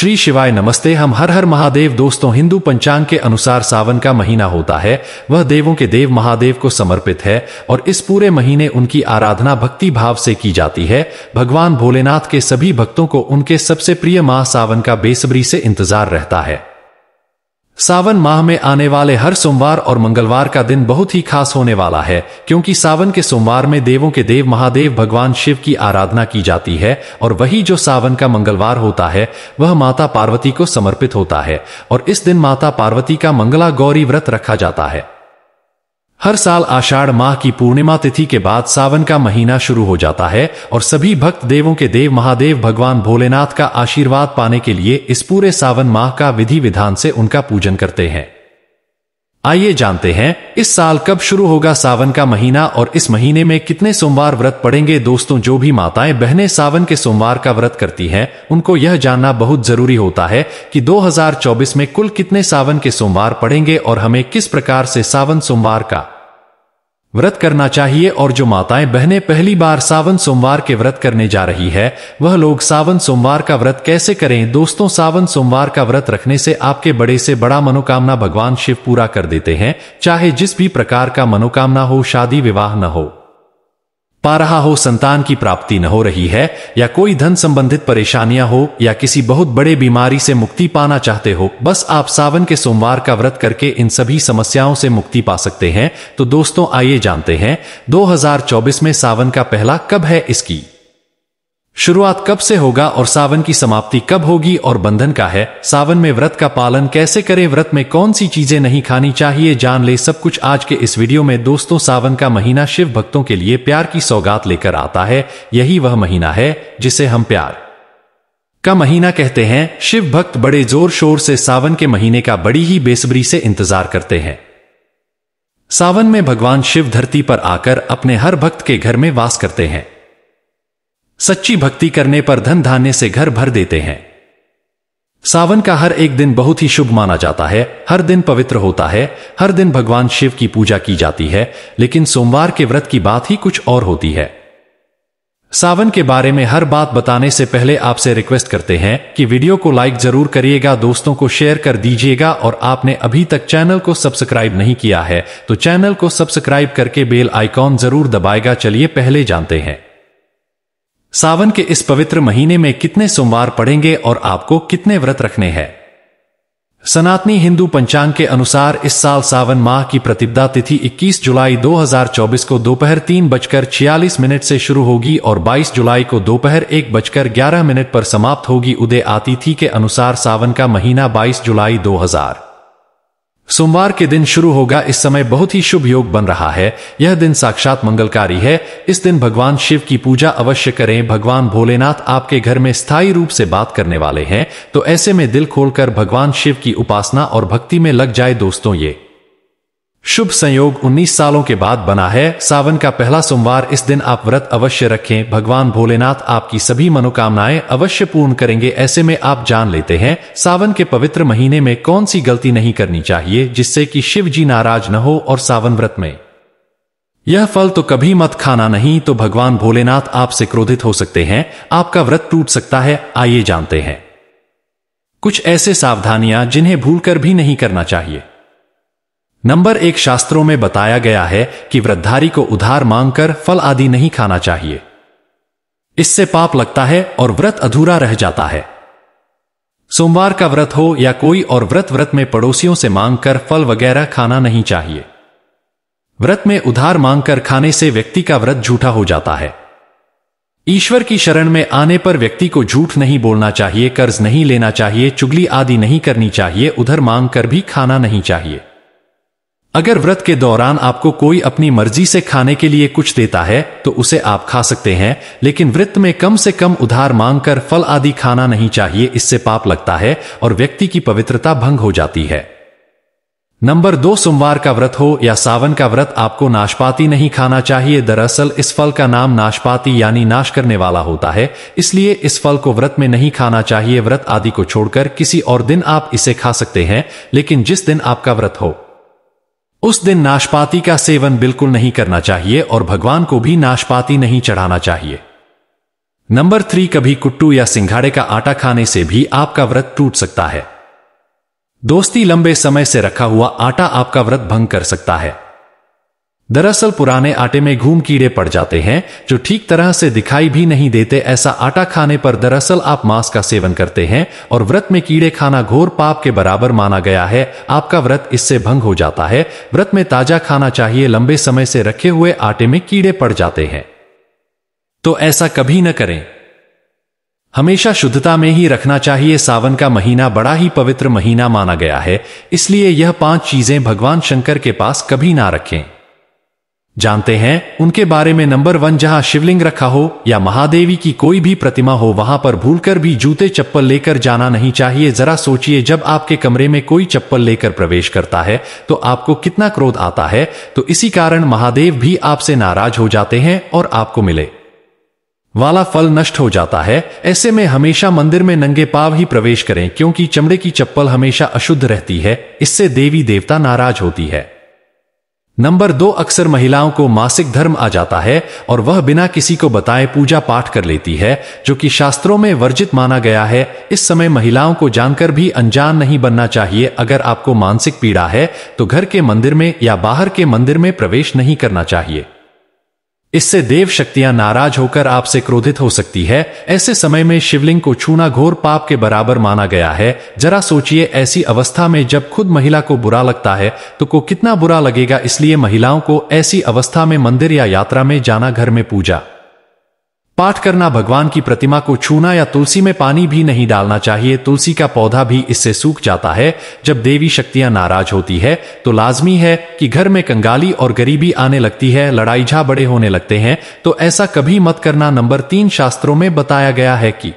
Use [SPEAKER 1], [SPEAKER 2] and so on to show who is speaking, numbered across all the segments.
[SPEAKER 1] श्री शिवाय नमस्ते हम हर हर महादेव दोस्तों हिंदू पंचांग के अनुसार सावन का महीना होता है वह देवों के देव महादेव को समर्पित है और इस पूरे महीने उनकी आराधना भक्ति भाव से की जाती है भगवान भोलेनाथ के सभी भक्तों को उनके सबसे प्रिय माह सावन का बेसब्री से इंतजार रहता है सावन माह में आने वाले हर सोमवार और मंगलवार का दिन बहुत ही खास होने वाला है क्योंकि सावन के सोमवार में देवों के देव महादेव भगवान शिव की आराधना की जाती है और वही जो सावन का मंगलवार होता है वह माता पार्वती को समर्पित होता है और इस दिन माता पार्वती का मंगला गौरी व्रत रखा जाता है हर साल आषाढ़ माह की पूर्णिमा तिथि के बाद सावन का महीना शुरू हो जाता है और सभी भक्त देवों के देव महादेव भगवान भोलेनाथ का आशीर्वाद पाने के लिए इस पूरे सावन माह का विधि विधान से उनका पूजन करते हैं आइए जानते हैं इस साल कब शुरू होगा सावन का महीना और इस महीने में कितने सोमवार व्रत पड़ेंगे दोस्तों जो भी माताएं बहनें सावन के सोमवार का व्रत करती हैं उनको यह जानना बहुत जरूरी होता है कि 2024 में कुल कितने सावन के सोमवार पड़ेंगे और हमें किस प्रकार से सावन सोमवार का व्रत करना चाहिए और जो माताएं बहनें पहली बार सावन सोमवार के व्रत करने जा रही है वह लोग सावन सोमवार का व्रत कैसे करें दोस्तों सावन सोमवार का व्रत रखने से आपके बड़े से बड़ा मनोकामना भगवान शिव पूरा कर देते हैं चाहे जिस भी प्रकार का मनोकामना हो शादी विवाह न हो पा रहा हो संतान की प्राप्ति न हो रही है या कोई धन संबंधित परेशानियां हो या किसी बहुत बड़े बीमारी से मुक्ति पाना चाहते हो बस आप सावन के सोमवार का व्रत करके इन सभी समस्याओं से मुक्ति पा सकते हैं तो दोस्तों आइए जानते हैं 2024 में सावन का पहला कब है इसकी शुरुआत कब से होगा और सावन की समाप्ति कब होगी और बंधन का है सावन में व्रत का पालन कैसे करें व्रत में कौन सी चीजें नहीं खानी चाहिए जान ले सब कुछ आज के इस वीडियो में दोस्तों सावन का महीना शिव भक्तों के लिए प्यार की सौगात लेकर आता है यही वह महीना है जिसे हम प्यार का महीना कहते हैं शिव भक्त बड़े जोर शोर से सावन के महीने का बड़ी ही बेसब्री से इंतजार करते हैं सावन में भगवान शिव धरती पर आकर अपने हर भक्त के घर में वास करते हैं सच्ची भक्ति करने पर धन धान्य से घर भर देते हैं सावन का हर एक दिन बहुत ही शुभ माना जाता है हर दिन पवित्र होता है हर दिन भगवान शिव की पूजा की जाती है लेकिन सोमवार के व्रत की बात ही कुछ और होती है सावन के बारे में हर बात बताने से पहले आपसे रिक्वेस्ट करते हैं कि वीडियो को लाइक जरूर करिएगा दोस्तों को शेयर कर दीजिएगा और आपने अभी तक चैनल को सब्सक्राइब नहीं किया है तो चैनल को सब्सक्राइब करके बेल आइकॉन जरूर दबाएगा चलिए पहले जानते हैं सावन के इस पवित्र महीने में कितने सोमवार पड़ेंगे और आपको कितने व्रत रखने हैं सनातनी हिंदू पंचांग के अनुसार इस साल सावन माह की प्रतिपदा तिथि 21 जुलाई 2024 को दोपहर तीन बजकर छियालीस मिनट से शुरू होगी और 22 जुलाई को दोपहर एक बजकर ग्यारह मिनट पर समाप्त होगी उदय आतिथि के अनुसार सावन का महीना 22 जुलाई 2000 सोमवार के दिन शुरू होगा इस समय बहुत ही शुभ योग बन रहा है यह दिन साक्षात मंगलकारी है इस दिन भगवान शिव की पूजा अवश्य करें भगवान भोलेनाथ आपके घर में स्थायी रूप से बात करने वाले हैं तो ऐसे में दिल खोलकर भगवान शिव की उपासना और भक्ति में लग जाए दोस्तों ये शुभ संयोग 19 सालों के बाद बना है सावन का पहला सोमवार इस दिन आप व्रत अवश्य रखें भगवान भोलेनाथ आपकी सभी मनोकामनाएं अवश्य पूर्ण करेंगे ऐसे में आप जान लेते हैं सावन के पवित्र महीने में कौन सी गलती नहीं करनी चाहिए जिससे कि शिव जी नाराज न हो और सावन व्रत में यह फल तो कभी मत खाना नहीं तो भगवान भोलेनाथ आपसे क्रोधित हो सकते हैं आपका व्रत टूट सकता है आइए जानते हैं कुछ ऐसे सावधानियां जिन्हें भूलकर भी नहीं करना चाहिए नंबर एक शास्त्रों में बताया गया है कि वृद्धारी को उधार मांगकर फल आदि नहीं खाना चाहिए इससे पाप लगता है और व्रत अधूरा रह जाता है सोमवार का व्रत हो या कोई और व्रत व्रत में पड़ोसियों से मांगकर फल वगैरह खाना नहीं चाहिए व्रत में उधार मांगकर खाने से व्यक्ति का व्रत झूठा हो जाता है ईश्वर की शरण में आने पर व्यक्ति को झूठ नहीं बोलना चाहिए कर्ज नहीं लेना चाहिए चुगली आदि नहीं करनी चाहिए उधर मांग कर भी खाना नहीं चाहिए अगर व्रत के दौरान आपको कोई अपनी मर्जी से खाने के लिए कुछ देता है तो उसे आप खा सकते हैं लेकिन व्रत में कम से कम उधार मांगकर फल आदि खाना नहीं चाहिए इससे पाप लगता है और व्यक्ति की पवित्रता भंग हो जाती है नंबर दो सोमवार का व्रत हो या सावन का व्रत आपको नाशपाती नहीं खाना चाहिए दरअसल इस फल का नाम नाशपाती यानी नाश करने वाला होता है इसलिए इस फल को व्रत में नहीं खाना चाहिए व्रत आदि को छोड़कर किसी और दिन आप इसे खा सकते हैं लेकिन जिस दिन आपका व्रत हो उस दिन नाशपाती का सेवन बिल्कुल नहीं करना चाहिए और भगवान को भी नाशपाती नहीं चढ़ाना चाहिए नंबर थ्री कभी कुट्टू या सिंघाड़े का आटा खाने से भी आपका व्रत टूट सकता है दोस्ती लंबे समय से रखा हुआ आटा आपका व्रत भंग कर सकता है दरअसल पुराने आटे में घूम कीड़े पड़ जाते हैं जो ठीक तरह से दिखाई भी नहीं देते ऐसा आटा खाने पर दरअसल आप मांस का सेवन करते हैं और व्रत में कीड़े खाना घोर पाप के बराबर माना गया है आपका व्रत इससे भंग हो जाता है व्रत में ताजा खाना चाहिए लंबे समय से रखे हुए आटे में कीड़े पड़ जाते हैं तो ऐसा कभी न करें हमेशा शुद्धता में ही रखना चाहिए सावन का महीना बड़ा ही पवित्र महीना माना गया है इसलिए यह पांच चीजें भगवान शंकर के पास कभी ना रखें जानते हैं उनके बारे में नंबर वन जहां शिवलिंग रखा हो या महादेवी की कोई भी प्रतिमा हो वहां पर भूलकर भी जूते चप्पल लेकर जाना नहीं चाहिए जरा सोचिए जब आपके कमरे में कोई चप्पल लेकर प्रवेश करता है तो आपको कितना क्रोध आता है तो इसी कारण महादेव भी आपसे नाराज हो जाते हैं और आपको मिले वाला फल नष्ट हो जाता है ऐसे में हमेशा मंदिर में नंगे पाव ही प्रवेश करें क्योंकि चमड़े की चप्पल हमेशा अशुद्ध रहती है इससे देवी देवता नाराज होती है नंबर दो अक्सर महिलाओं को मासिक धर्म आ जाता है और वह बिना किसी को बताए पूजा पाठ कर लेती है जो कि शास्त्रों में वर्जित माना गया है इस समय महिलाओं को जानकर भी अनजान नहीं बनना चाहिए अगर आपको मानसिक पीड़ा है तो घर के मंदिर में या बाहर के मंदिर में प्रवेश नहीं करना चाहिए इससे देव शक्तियां नाराज होकर आपसे क्रोधित हो सकती है ऐसे समय में शिवलिंग को छूना घोर पाप के बराबर माना गया है जरा सोचिए ऐसी अवस्था में जब खुद महिला को बुरा लगता है तो को कितना बुरा लगेगा इसलिए महिलाओं को ऐसी अवस्था में मंदिर या यात्रा में जाना घर में पूजा पाठ करना भगवान की प्रतिमा को छूना या तुलसी में पानी भी नहीं डालना चाहिए तुलसी का पौधा भी इससे सूख जाता है जब देवी शक्तियां नाराज होती है तो लाजमी है कि घर में कंगाली और गरीबी आने लगती है लड़ाई झा बड़े होने लगते हैं तो ऐसा कभी मत करना नंबर तीन शास्त्रों में बताया गया है कि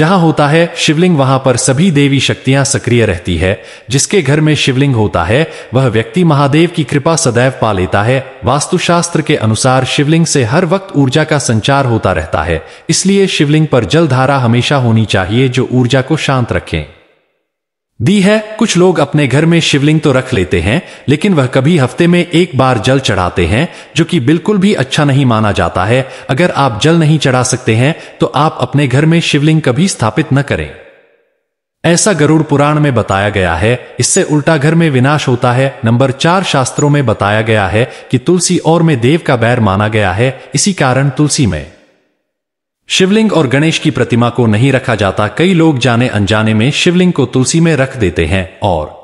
[SPEAKER 1] जहां होता है शिवलिंग वहां पर सभी देवी शक्तियां सक्रिय रहती है जिसके घर में शिवलिंग होता है वह व्यक्ति महादेव की कृपा सदैव पा लेता है वास्तुशास्त्र के अनुसार शिवलिंग से हर वक्त ऊर्जा का संचार होता रहता है इसलिए शिवलिंग पर जल धारा हमेशा होनी चाहिए जो ऊर्जा को शांत रखें दी है कुछ लोग अपने घर में शिवलिंग तो रख लेते हैं लेकिन वह कभी हफ्ते में एक बार जल चढ़ाते हैं जो कि बिल्कुल भी अच्छा नहीं माना जाता है अगर आप जल नहीं चढ़ा सकते हैं तो आप अपने घर में शिवलिंग कभी स्थापित न करें ऐसा गरुड़ पुराण में बताया गया है इससे उल्टा घर में विनाश होता है नंबर चार शास्त्रों में बताया गया है कि तुलसी और में देव का बैर माना गया है इसी कारण तुलसी में शिवलिंग और गणेश की प्रतिमा को नहीं रखा जाता कई लोग जाने अनजाने में शिवलिंग को तुलसी में रख देते हैं और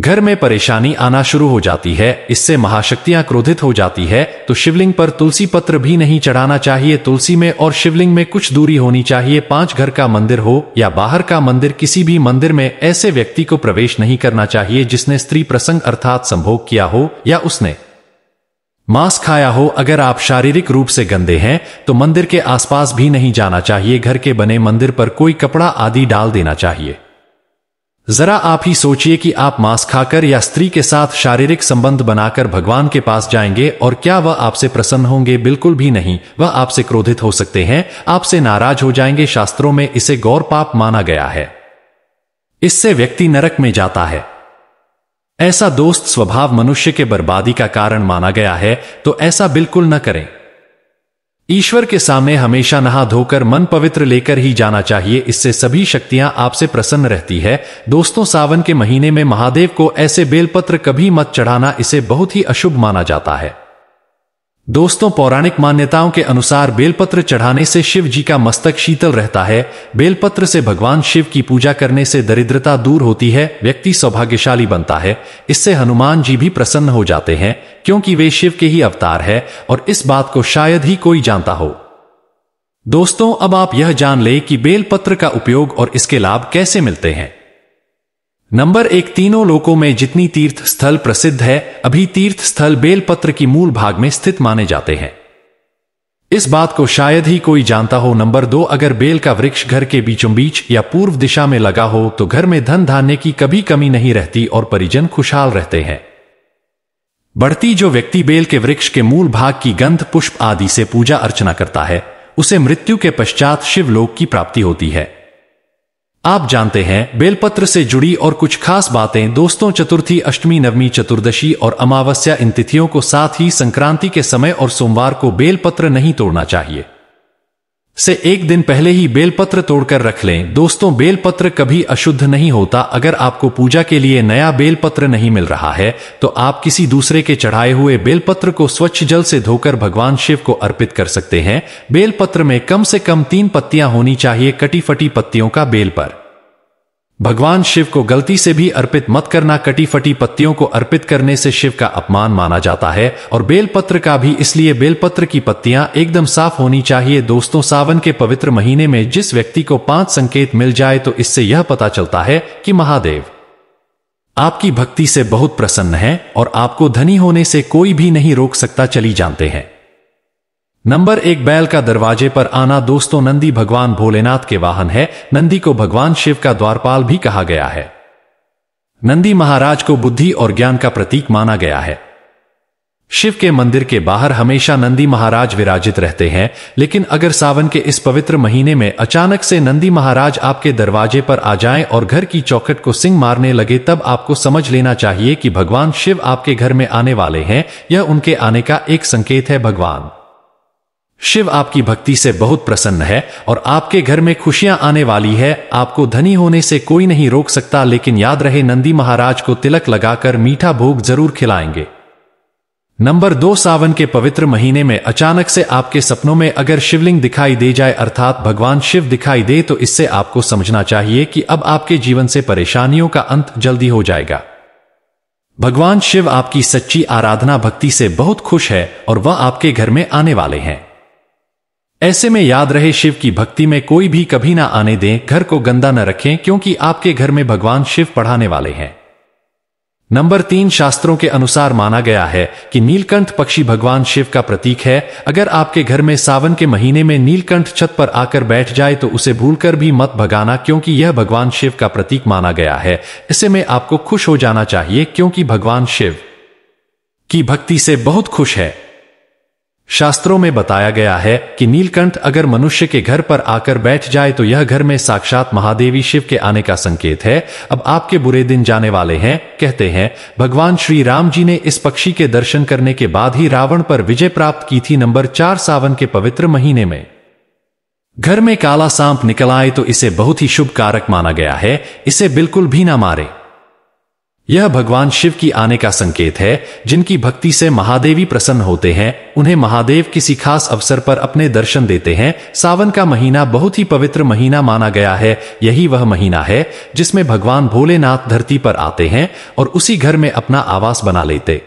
[SPEAKER 1] घर में परेशानी आना शुरू हो जाती है इससे महाशक्तियां क्रोधित हो जाती है तो शिवलिंग पर तुलसी पत्र भी नहीं चढ़ाना चाहिए तुलसी में और शिवलिंग में कुछ दूरी होनी चाहिए पांच घर का मंदिर हो या बाहर का मंदिर किसी भी मंदिर में ऐसे व्यक्ति को प्रवेश नहीं करना चाहिए जिसने स्त्री प्रसंग अर्थात संभोग किया हो या उसने मांस खाया हो अगर आप शारीरिक रूप से गंदे हैं तो मंदिर के आसपास भी नहीं जाना चाहिए घर के बने मंदिर पर कोई कपड़ा आदि डाल देना चाहिए जरा आप ही सोचिए कि आप मांस खाकर या स्त्री के साथ शारीरिक संबंध बनाकर भगवान के पास जाएंगे और क्या वह आपसे प्रसन्न होंगे बिल्कुल भी नहीं वह आपसे क्रोधित हो सकते हैं आपसे नाराज हो जाएंगे शास्त्रों में इसे गौर पाप माना गया है इससे व्यक्ति नरक में जाता है ऐसा दोस्त स्वभाव मनुष्य के बर्बादी का कारण माना गया है तो ऐसा बिल्कुल न करें ईश्वर के सामने हमेशा नहा धोकर मन पवित्र लेकर ही जाना चाहिए इससे सभी शक्तियां आपसे प्रसन्न रहती है दोस्तों सावन के महीने में महादेव को ऐसे बेलपत्र कभी मत चढ़ाना इसे बहुत ही अशुभ माना जाता है दोस्तों पौराणिक मान्यताओं के अनुसार बेलपत्र चढ़ाने से शिव जी का मस्तक शीतल रहता है बेलपत्र से भगवान शिव की पूजा करने से दरिद्रता दूर होती है व्यक्ति सौभाग्यशाली बनता है इससे हनुमान जी भी प्रसन्न हो जाते हैं क्योंकि वे शिव के ही अवतार है और इस बात को शायद ही कोई जानता हो दोस्तों अब आप यह जान ले कि बेलपत्र का उपयोग और इसके लाभ कैसे मिलते हैं नंबर एक तीनों लोकों में जितनी तीर्थ स्थल प्रसिद्ध है अभी तीर्थ स्थल बेलपत्र की मूल भाग में स्थित माने जाते हैं इस बात को शायद ही कोई जानता हो नंबर दो अगर बेल का वृक्ष घर के बीचों बीच या पूर्व दिशा में लगा हो तो घर में धन धान्य की कभी कमी नहीं रहती और परिजन खुशहाल रहते हैं बढ़ती जो व्यक्ति बेल के वृक्ष के मूल भाग की गंध पुष्प आदि से पूजा अर्चना करता है उसे मृत्यु के पश्चात शिवलोक की प्राप्ति होती है आप जानते हैं बेलपत्र से जुड़ी और कुछ खास बातें दोस्तों चतुर्थी अष्टमी नवमी चतुर्दशी और अमावस्या इन तिथियों को साथ ही संक्रांति के समय और सोमवार को बेलपत्र नहीं तोड़ना चाहिए से एक दिन पहले ही बेलपत्र तोड़कर रख लें दोस्तों बेलपत्र कभी अशुद्ध नहीं होता अगर आपको पूजा के लिए नया बेलपत्र नहीं मिल रहा है तो आप किसी दूसरे के चढ़ाए हुए बेलपत्र को स्वच्छ जल से धोकर भगवान शिव को अर्पित कर सकते हैं बेलपत्र में कम से कम तीन पत्तियां होनी चाहिए कटी फटी पत्तियों का बेल पर भगवान शिव को गलती से भी अर्पित मत करना कटी फटी पत्तियों को अर्पित करने से शिव का अपमान माना जाता है और बेलपत्र का भी इसलिए बेलपत्र की पत्तियां एकदम साफ होनी चाहिए दोस्तों सावन के पवित्र महीने में जिस व्यक्ति को पांच संकेत मिल जाए तो इससे यह पता चलता है कि महादेव आपकी भक्ति से बहुत प्रसन्न है और आपको धनी होने से कोई भी नहीं रोक सकता चली जानते हैं नंबर एक बैल का दरवाजे पर आना दोस्तों नंदी भगवान भोलेनाथ के वाहन है नंदी को भगवान शिव का द्वारपाल भी कहा गया है नंदी महाराज को बुद्धि और ज्ञान का प्रतीक माना गया है शिव के मंदिर के बाहर हमेशा नंदी महाराज विराजित रहते हैं लेकिन अगर सावन के इस पवित्र महीने में अचानक से नंदी महाराज आपके दरवाजे पर आ जाएं और घर की चौखट को सिंग मारने लगे तब आपको समझ लेना चाहिए कि भगवान शिव आपके घर में आने वाले हैं यह उनके आने का एक संकेत है भगवान शिव आपकी भक्ति से बहुत प्रसन्न है और आपके घर में खुशियां आने वाली है आपको धनी होने से कोई नहीं रोक सकता लेकिन याद रहे नंदी महाराज को तिलक लगाकर मीठा भोग जरूर खिलाएंगे नंबर दो सावन के पवित्र महीने में अचानक से आपके सपनों में अगर शिवलिंग दिखाई दे जाए अर्थात भगवान शिव दिखाई दे तो इससे आपको समझना चाहिए कि अब आपके जीवन से परेशानियों का अंत जल्दी हो जाएगा भगवान शिव आपकी सच्ची आराधना भक्ति से बहुत खुश है और वह आपके घर में आने वाले हैं ऐसे में याद रहे शिव की भक्ति में कोई भी कभी ना आने दें घर को गंदा न रखें क्योंकि आपके घर में भगवान शिव पढ़ाने वाले हैं नंबर तीन शास्त्रों के अनुसार माना गया है कि नीलकंठ पक्षी भगवान शिव का प्रतीक है अगर आपके घर में सावन के महीने में नीलकंठ छत पर आकर बैठ जाए तो उसे भूलकर भी मत भगाना क्योंकि यह भगवान शिव का प्रतीक माना गया है ऐसे में आपको खुश हो जाना चाहिए क्योंकि भगवान शिव की भक्ति से बहुत खुश है शास्त्रों में बताया गया है कि नीलकंठ अगर मनुष्य के घर पर आकर बैठ जाए तो यह घर में साक्षात महादेवी शिव के आने का संकेत है अब आपके बुरे दिन जाने वाले हैं कहते हैं भगवान श्री राम जी ने इस पक्षी के दर्शन करने के बाद ही रावण पर विजय प्राप्त की थी नंबर चार सावन के पवित्र महीने में घर में काला सांप निकल आए तो इसे बहुत ही शुभ कारक माना गया है इसे बिल्कुल भी ना मारे यह भगवान शिव की आने का संकेत है जिनकी भक्ति से महादेवी प्रसन्न होते हैं उन्हें महादेव किसी खास अवसर पर अपने दर्शन देते हैं सावन का महीना बहुत ही पवित्र महीना माना गया है यही वह महीना है जिसमें भगवान भोलेनाथ धरती पर आते हैं और उसी घर में अपना आवास बना लेते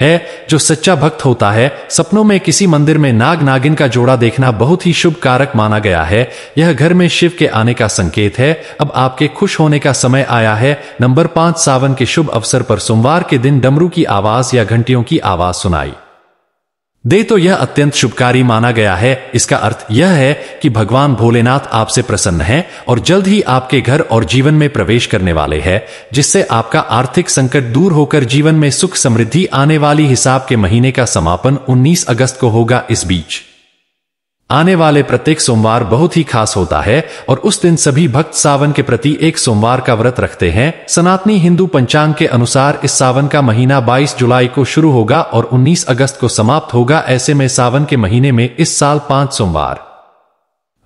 [SPEAKER 1] है जो सच्चा भक्त होता है सपनों में किसी मंदिर में नाग नागिन का जोड़ा देखना बहुत ही शुभ कारक माना गया है यह घर में शिव के आने का संकेत है अब आपके खुश होने का समय आया है नंबर पांच सावन के शुभ अवसर पर सोमवार के दिन डमरू की आवाज या घंटियों की आवाज सुनाई दे तो यह अत्यंत शुभकारी माना गया है इसका अर्थ यह है कि भगवान भोलेनाथ आपसे प्रसन्न हैं और जल्द ही आपके घर और जीवन में प्रवेश करने वाले हैं जिससे आपका आर्थिक संकट दूर होकर जीवन में सुख समृद्धि आने वाली हिसाब के महीने का समापन 19 अगस्त को होगा इस बीच आने वाले प्रत्येक सोमवार बहुत ही खास होता है और उस दिन सभी भक्त सावन के प्रति एक सोमवार का व्रत रखते हैं सनातनी हिंदू पंचांग के अनुसार इस सावन का महीना 22 जुलाई को शुरू होगा और 19 अगस्त को समाप्त होगा ऐसे में सावन के महीने में इस साल पांच सोमवार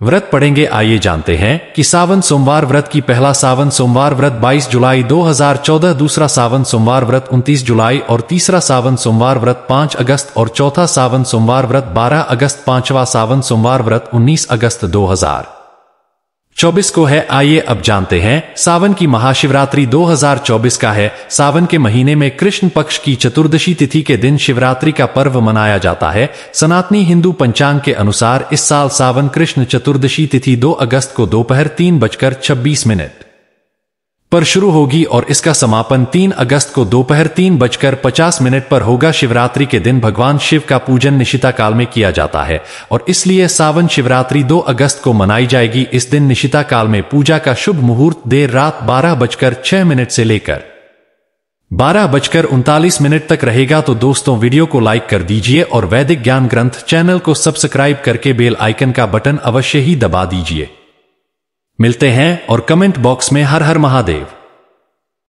[SPEAKER 1] व्रत पढ़ेंगे आइए जानते हैं कि सावन सोमवार व्रत की पहला सावन सोमवार व्रत 22 जुलाई 2014 दूसरा सावन सोमवार व्रत 29 जुलाई और तीसरा सावन सोमवार व्रत 5 अगस्त और चौथा सावन सोमवार व्रत 12 अगस्त पांचवा सावन सोमवार व्रत 19 अगस्त 2000 24 को है आइए अब जानते हैं सावन की महाशिवरात्रि 2024 का है सावन के महीने में कृष्ण पक्ष की चतुर्दशी तिथि के दिन शिवरात्रि का पर्व मनाया जाता है सनातनी हिंदू पंचांग के अनुसार इस साल सावन कृष्ण चतुर्दशी तिथि 2 अगस्त को दोपहर तीन बजकर छब्बीस मिनट पर शुरू होगी और इसका समापन 3 अगस्त को दोपहर तीन बजकर पचास मिनट पर होगा शिवरात्रि के दिन भगवान शिव का पूजन निशिता काल में किया जाता है और इसलिए सावन शिवरात्रि 2 अगस्त को मनाई जाएगी इस दिन निशिता काल में पूजा का शुभ मुहूर्त देर रात बारह बजकर छह मिनट से लेकर बारह बजकर उनतालीस मिनट तक रहेगा तो दोस्तों वीडियो को लाइक कर दीजिए और वैदिक ज्ञान ग्रंथ चैनल को सब्सक्राइब करके बेल आइकन का बटन अवश्य ही दबा दीजिए मिलते हैं और कमेंट बॉक्स में हर हर महादेव